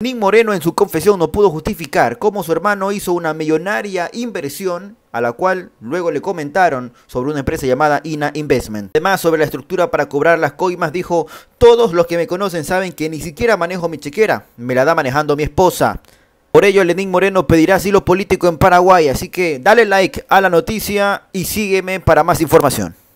Nick Moreno en su confesión no pudo justificar cómo su hermano hizo una millonaria inversión a la cual luego le comentaron sobre una empresa llamada INA Investment. Además, sobre la estructura para cobrar las coimas, dijo, todos los que me conocen saben que ni siquiera manejo mi chequera, me la da manejando mi esposa. Por ello, Lenín Moreno pedirá asilo político en Paraguay, así que dale like a la noticia y sígueme para más información.